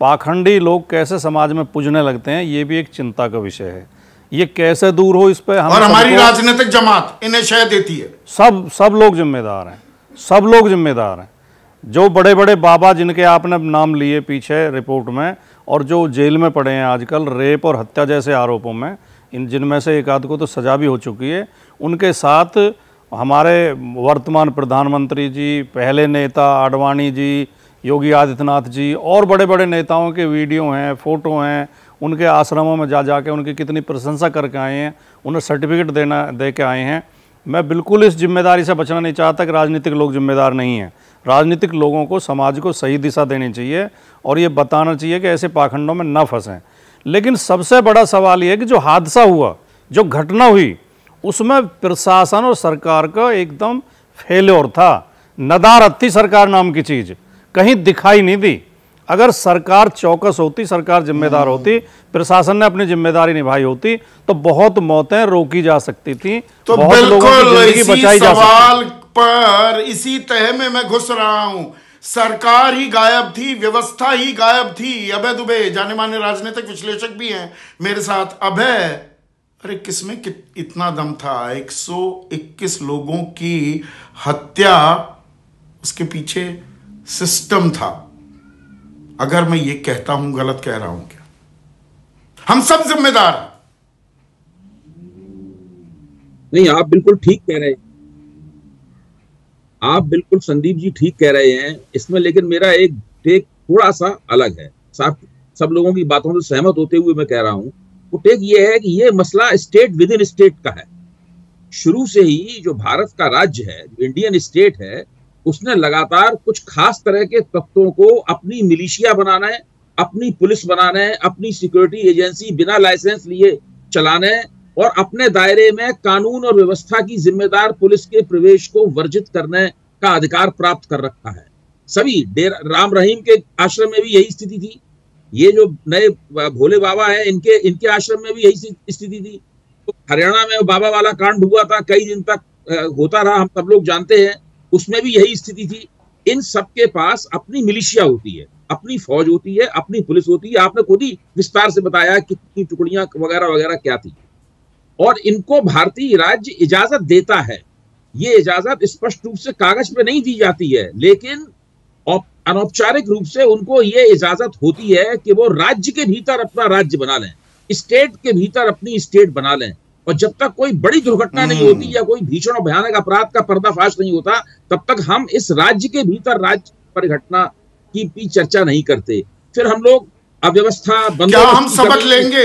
पाखंडी लोग कैसे समाज में पूजने लगते हैं ये भी एक चिंता का विषय है ये कैसे दूर हो इस पर हम और हमारी राजनीतिक जमात इन्हें शह देती है सब सब लोग जिम्मेदार हैं सब लोग जिम्मेदार हैं जो बड़े बड़े बाबा जिनके आपने नाम लिए पीछे रिपोर्ट में और जो जेल में पड़े हैं आजकल रेप और हत्या जैसे आरोपों में इन जिनमें से एक आध को तो सजा भी हो चुकी है उनके साथ हमारे वर्तमान प्रधानमंत्री जी पहले नेता आडवाणी जी योगी आदित्यनाथ जी और बड़े बड़े नेताओं के वीडियो हैं फ़ोटो हैं उनके आश्रमों में जा जा कर उनकी कितनी प्रशंसा करके आए हैं उन्हें सर्टिफिकेट देना दे के आए हैं मैं बिल्कुल इस जिम्मेदारी से बचना नहीं चाहता कि राजनीतिक लोग जिम्मेदार नहीं हैं राजनीतिक लोगों को समाज को सही दिशा देनी चाहिए और ये बताना चाहिए कि ऐसे पाखंडों में न फंसें लेकिन सबसे बड़ा सवाल यह कि जो हादसा हुआ जो घटना हुई उसमें प्रशासन और सरकार का एकदम फेल्योर था नदारत थी सरकार नाम की चीज़ कहीं दिखाई नहीं दी अगर सरकार चौकस होती सरकार जिम्मेदार हम्म। होती प्रशासन ने अपनी जिम्मेदारी निभाई होती तो बहुत मौतें रोकी जा सकती थी तो बहुत लोगों की जिंदगी बचाई जा सकती पर इसी तह में मैं घुस रहा हूं सरकार ही गायब थी व्यवस्था ही गायब थी अभय दुबे जाने माने राजनीतिक विश्लेषक भी हैं मेरे साथ अभय अरे किसमें कि, इतना दम था 121 लोगों की हत्या उसके पीछे सिस्टम था अगर मैं ये कहता हूं गलत कह रहा हूं क्या हम सब जिम्मेदार नहीं आप बिल्कुल ठीक कह रहे हैं आप बिल्कुल संदीप जी ठीक कह रहे हैं इसमें लेकिन मेरा एक टेक थोड़ा सा अलग है साहब सब लोगों की बातों से सहमत होते हुए मैं कह रहा हूं वो टेक ये है कि ये मसला स्टेट विद इन स्टेट का है शुरू से ही जो भारत का राज्य है जो इंडियन स्टेट है उसने लगातार कुछ खास तरह के तत्वों को अपनी मिलिशिया बनाना है अपनी पुलिस बनाना है अपनी सिक्योरिटी एजेंसी बिना लाइसेंस लिए चलाना है और अपने दायरे में कानून और व्यवस्था की जिम्मेदार पुलिस के प्रवेश को वर्जित करने का अधिकार प्राप्त कर रखा है सभी राम रहीम के आश्रम में भी यही स्थिति थी ये जो नए भोले बाबा है इनके इनके आश्रम में भी यही स्थिति थी तो हरियाणा में बाबा वाला कांड हुआ था कई दिन तक होता रहा हम सब लोग जानते हैं उसमें भी यही स्थिति थी इन सबके पास अपनी मिलिशिया होती है अपनी फौज होती है अपनी पुलिस होती है आपने खुद ही विस्तार से बताया कितनी टुकड़ियां वगैरह वगैरह क्या थी और इनको भारतीय राज्य इजाजत देता है ये इजाजत स्पष्ट रूप से कागज पे नहीं दी जाती है लेकिन अनौपचारिक रूप से उनको ये इजाजत होती है कि वो राज्य के भीतर अपना राज्य बना लें स्टेट के भीतर अपनी स्टेट बना लें और जब तक कोई बड़ी दुर्घटना नहीं होती हम्म। या कोई भीषण और भयानक अपराध का पर्दाफाश नहीं होता तब तक हम इस राज्य के भीतर राज्य परिघटना की भी चर्चा नहीं करते फिर हम लोग अव्यवस्था क्या हम समझ लेंगे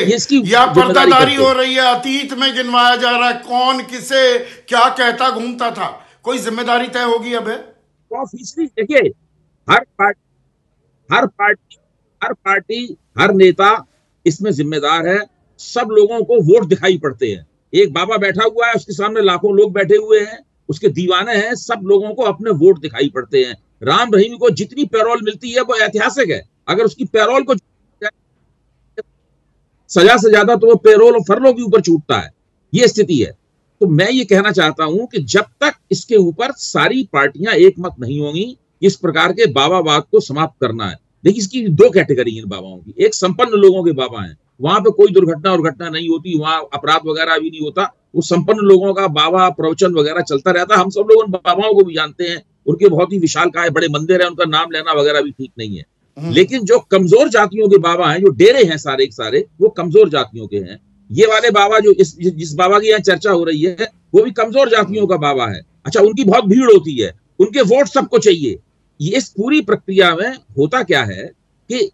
या पर्दादारी हो रही है अतीत में गिनवाया जा रहा है कौन किसे क्या कहता घूमता था कोई जिम्मेदारी तय होगी अब ऑफिसली तो देखिए हर पार्टी हर पार्टी हर पार्टी हर नेता इसमें जिम्मेदार है सब लोगों को वोट दिखाई पड़ते हैं एक बाबा बैठा हुआ है उसके सामने लाखों लोग बैठे हुए हैं उसके दीवाने हैं सब लोगों को अपने वोट दिखाई पड़ते हैं राम रहीम को जितनी पैरोल मिलती है वो ऐतिहासिक है अगर उसकी पैरोल को सजा से ज्यादा तो वो पेरोल और फरलों के ऊपर छूटता है ये स्थिति है तो मैं ये कहना चाहता हूं कि जब तक इसके ऊपर सारी पार्टियां एक मत नहीं होंगी इस प्रकार के बाबावाद को समाप्त करना है देखिए इसकी दो कैटेगरी है बाबाओं की एक संपन्न लोगों के बाबा हैं वहां पे कोई दुर्घटना और घटना नहीं होती वहां अपराध वगैरह भी नहीं होता वो संपन्न लोगों का बाबा प्रवचन वगैरह चलता रहता हम सब लोग उन बाबाओं को भी जानते हैं उनके बहुत ही विशाल का है बड़े मंदिर है उनका नाम लेना वगैरह भी ठीक नहीं है हम्म। लेकिन जो कमजोर जातियों के बाबा हैं जो डेरे हैं सारे के सारे वो कमजोर जातियों के हैं ये वाले बाबा जो इस जिस बाबा की यहाँ चर्चा हो रही है वो भी कमजोर जातियों का बाबा है अच्छा उनकी बहुत भीड़ होती है उनके वोट सबको चाहिए इस पूरी प्रक्रिया में होता क्या है कि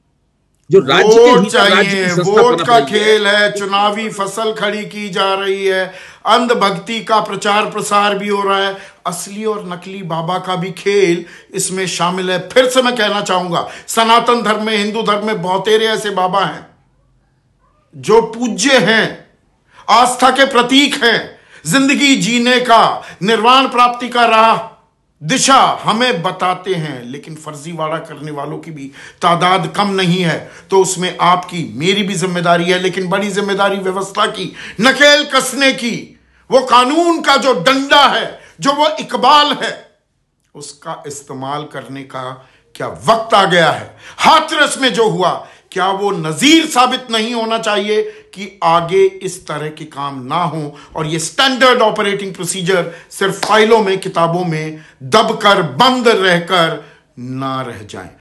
जो राज्य वोट का खेल है चुनावी फसल खड़ी की जा रही है अंधभक्ति का प्रचार प्रसार भी हो रहा है असली और नकली बाबा का भी खेल इसमें शामिल है फिर से मैं कहना चाहूंगा सनातन धर्म में हिंदू धर्म में बहुतेरे ऐसे बाबा हैं जो पूज्य हैं आस्था के प्रतीक हैं जिंदगी जीने का निर्वाण प्राप्ति का राह दिशा हमें बताते हैं लेकिन फर्जीवाड़ा करने वालों की भी तादाद कम नहीं है तो उसमें आपकी मेरी भी जिम्मेदारी है लेकिन बड़ी जिम्मेदारी व्यवस्था की नकेल कसने की वो कानून का जो डंडा है जो वो इकबाल है उसका इस्तेमाल करने का क्या वक्त आ गया है हाथरस में जो हुआ क्या वो नजीर साबित नहीं होना चाहिए कि आगे इस तरह के काम ना हो और ये स्टैंडर्ड ऑपरेटिंग प्रोसीजर सिर्फ फाइलों में किताबों में दबकर बंद रहकर ना रह जाए